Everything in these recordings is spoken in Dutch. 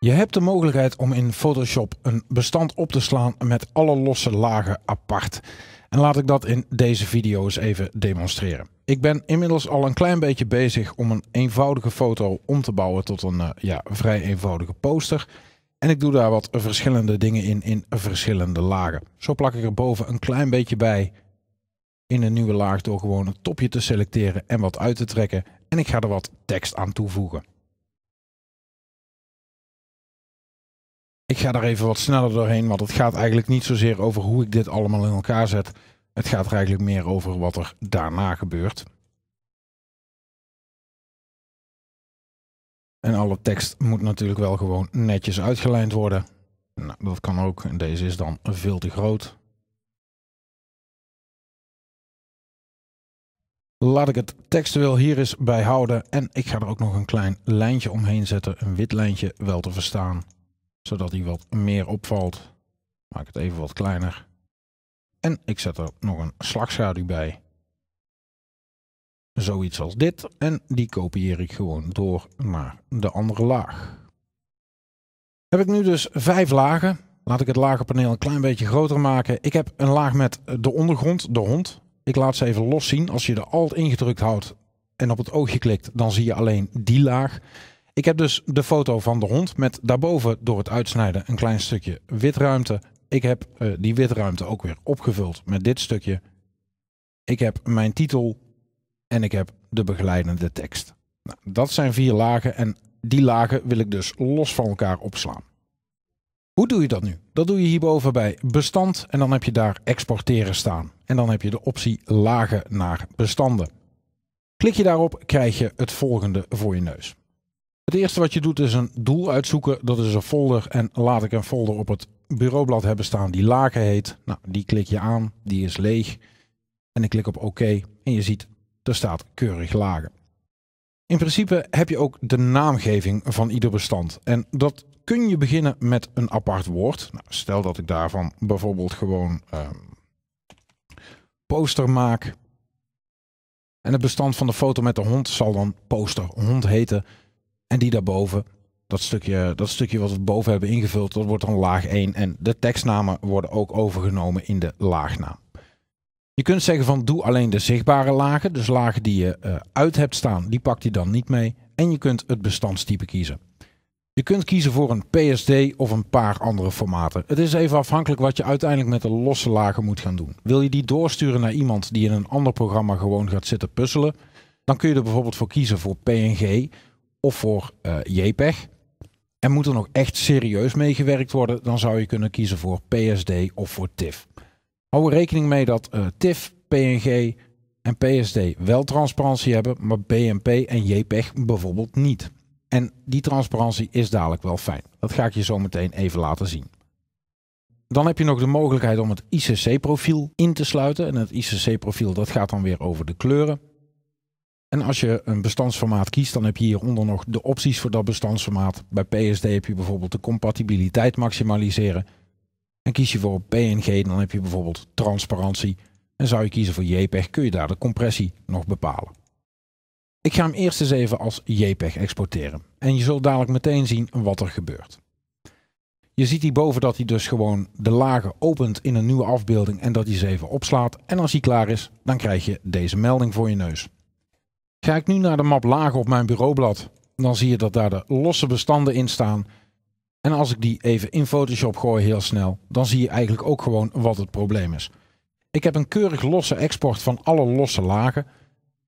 Je hebt de mogelijkheid om in Photoshop een bestand op te slaan met alle losse lagen apart. En laat ik dat in deze video eens even demonstreren. Ik ben inmiddels al een klein beetje bezig om een eenvoudige foto om te bouwen tot een eh, ja, vrij eenvoudige poster. En ik doe daar wat verschillende dingen in, in verschillende lagen. Zo plak ik er boven een klein beetje bij in een nieuwe laag door gewoon een topje te selecteren en wat uit te trekken. En ik ga er wat tekst aan toevoegen. Ik ga daar even wat sneller doorheen, want het gaat eigenlijk niet zozeer over hoe ik dit allemaal in elkaar zet. Het gaat er eigenlijk meer over wat er daarna gebeurt. En alle tekst moet natuurlijk wel gewoon netjes uitgelijnd worden. Nou, dat kan ook. deze is dan veel te groot. Laat ik het tekstueel hier eens bij houden. En ik ga er ook nog een klein lijntje omheen zetten. Een wit lijntje, wel te verstaan zodat hij wat meer opvalt. Maak het even wat kleiner. En ik zet er nog een slagschaduw bij. Zoiets als dit. En die kopieer ik gewoon door naar de andere laag. Heb ik nu dus vijf lagen. Laat ik het lagenpaneel een klein beetje groter maken. Ik heb een laag met de ondergrond, de hond. Ik laat ze even los zien. Als je de alt ingedrukt houdt en op het oogje klikt, dan zie je alleen die laag. Ik heb dus de foto van de hond met daarboven door het uitsnijden een klein stukje witruimte. Ik heb eh, die witruimte ook weer opgevuld met dit stukje. Ik heb mijn titel en ik heb de begeleidende tekst. Nou, dat zijn vier lagen en die lagen wil ik dus los van elkaar opslaan. Hoe doe je dat nu? Dat doe je hierboven bij bestand en dan heb je daar exporteren staan. En dan heb je de optie lagen naar bestanden. Klik je daarop krijg je het volgende voor je neus. Het eerste wat je doet is een doel uitzoeken. Dat is een folder. En laat ik een folder op het bureaublad hebben staan die laken heet. Nou, die klik je aan. Die is leeg. En ik klik op OK. En je ziet, er staat keurig lagen. In principe heb je ook de naamgeving van ieder bestand. En dat kun je beginnen met een apart woord. Nou, stel dat ik daarvan bijvoorbeeld gewoon ehm, poster maak. En het bestand van de foto met de hond zal dan poster hond heten. En die daarboven, dat stukje, dat stukje wat we boven hebben ingevuld, dat wordt dan laag 1. En de tekstnamen worden ook overgenomen in de laagnaam. Je kunt zeggen van doe alleen de zichtbare lagen, dus lagen die je eh, uit hebt staan, die pakt hij dan niet mee. En je kunt het bestandstype kiezen. Je kunt kiezen voor een PSD of een paar andere formaten. Het is even afhankelijk wat je uiteindelijk met de losse lagen moet gaan doen. Wil je die doorsturen naar iemand die in een ander programma gewoon gaat zitten puzzelen, dan kun je er bijvoorbeeld voor kiezen voor PNG of voor eh, JPEG. En moet er nog echt serieus mee gewerkt worden, dan zou je kunnen kiezen voor PSD of voor TIFF. Hou er rekening mee dat eh, TIFF, PNG en PSD wel transparantie hebben, maar BMP en JPEG bijvoorbeeld niet. En die transparantie is dadelijk wel fijn. Dat ga ik je zo meteen even laten zien. Dan heb je nog de mogelijkheid om het ICC-profiel in te sluiten. En het ICC-profiel dat gaat dan weer over de kleuren. En als je een bestandsformaat kiest, dan heb je hieronder nog de opties voor dat bestandsformaat. Bij PSD heb je bijvoorbeeld de compatibiliteit maximaliseren. En kies je voor PNG, dan heb je bijvoorbeeld transparantie. En zou je kiezen voor JPEG, kun je daar de compressie nog bepalen. Ik ga hem eerst eens even als JPEG exporteren. En je zult dadelijk meteen zien wat er gebeurt. Je ziet hierboven dat hij dus gewoon de lagen opent in een nieuwe afbeelding en dat hij ze even opslaat. En als hij klaar is, dan krijg je deze melding voor je neus. Kijk nu naar de map lagen op mijn bureaublad. Dan zie je dat daar de losse bestanden in staan. En als ik die even in Photoshop gooi heel snel, dan zie je eigenlijk ook gewoon wat het probleem is. Ik heb een keurig losse export van alle losse lagen.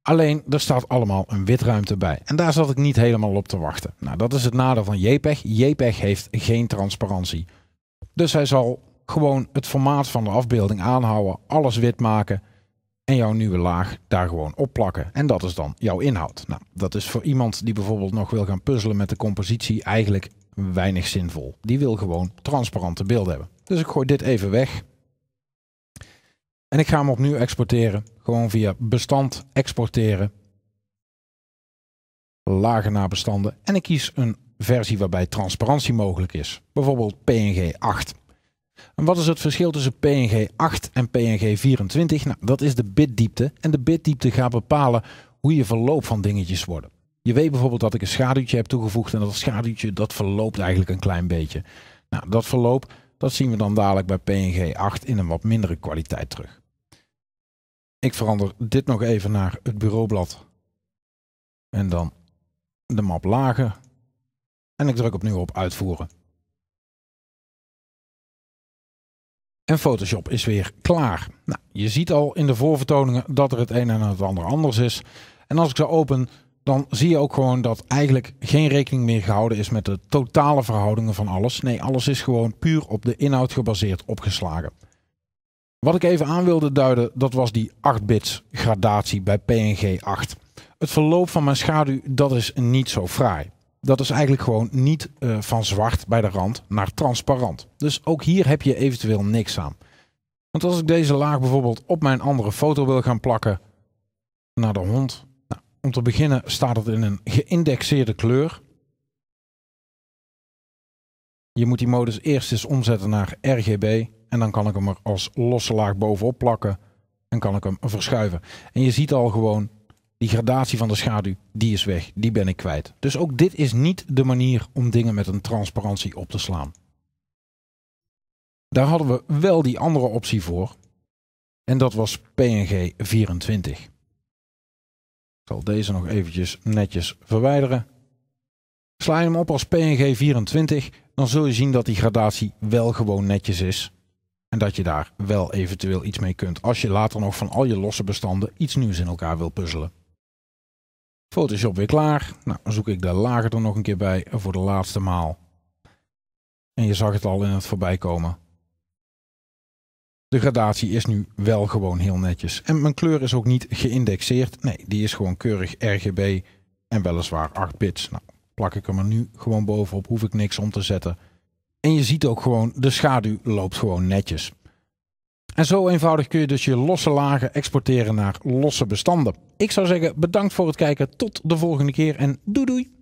Alleen er staat allemaal een witruimte bij. En daar zat ik niet helemaal op te wachten. Nou, dat is het nadeel van JPEG. JPEG heeft geen transparantie. Dus hij zal gewoon het formaat van de afbeelding aanhouden, alles wit maken en jouw nieuwe laag daar gewoon op plakken. En dat is dan jouw inhoud. Nou, dat is voor iemand die bijvoorbeeld nog wil gaan puzzelen met de compositie eigenlijk weinig zinvol. Die wil gewoon transparante beelden hebben. Dus ik gooi dit even weg. En ik ga hem opnieuw exporteren. Gewoon via bestand exporteren. Lagen naar bestanden. En ik kies een versie waarbij transparantie mogelijk is. Bijvoorbeeld PNG 8. En wat is het verschil tussen PNG 8 en PNG 24? Nou, dat is de bitdiepte. En de bitdiepte gaat bepalen hoe je verloop van dingetjes worden. Je weet bijvoorbeeld dat ik een schaduwtje heb toegevoegd en dat schaduwtje dat verloopt eigenlijk een klein beetje. Nou, dat verloop dat zien we dan dadelijk bij PNG 8 in een wat mindere kwaliteit terug. Ik verander dit nog even naar het bureaublad en dan de map lager en ik druk opnieuw op uitvoeren. En Photoshop is weer klaar. Nou, je ziet al in de voorvertoningen dat er het een en het ander anders is. En als ik ze open, dan zie je ook gewoon dat eigenlijk geen rekening meer gehouden is met de totale verhoudingen van alles. Nee, alles is gewoon puur op de inhoud gebaseerd opgeslagen. Wat ik even aan wilde duiden, dat was die 8-bits gradatie bij PNG 8. Het verloop van mijn schaduw, dat is niet zo fraai dat is eigenlijk gewoon niet eh, van zwart bij de rand naar transparant. Dus ook hier heb je eventueel niks aan. Want als ik deze laag bijvoorbeeld op mijn andere foto wil gaan plakken naar de hond. Nou, om te beginnen staat het in een geïndexeerde kleur. Je moet die modus eerst eens omzetten naar RGB. En dan kan ik hem er als losse laag bovenop plakken. En kan ik hem verschuiven. En je ziet al gewoon die gradatie van de schaduw, die is weg. Die ben ik kwijt. Dus ook dit is niet de manier om dingen met een transparantie op te slaan. Daar hadden we wel die andere optie voor. En dat was PNG 24. Ik zal deze nog eventjes netjes verwijderen. Sla je hem op als PNG 24, dan zul je zien dat die gradatie wel gewoon netjes is. En dat je daar wel eventueel iets mee kunt als je later nog van al je losse bestanden iets nieuws in elkaar wil puzzelen. Photoshop weer klaar. Nou, dan zoek ik de lager er nog een keer bij voor de laatste maal. En je zag het al in het voorbij komen. De gradatie is nu wel gewoon heel netjes. En mijn kleur is ook niet geïndexeerd. Nee, die is gewoon keurig RGB en weliswaar 8 bits. Nou, plak ik hem er nu gewoon bovenop, hoef ik niks om te zetten. En je ziet ook gewoon, de schaduw loopt gewoon netjes. En zo eenvoudig kun je dus je losse lagen exporteren naar losse bestanden. Ik zou zeggen bedankt voor het kijken. Tot de volgende keer en doei doei.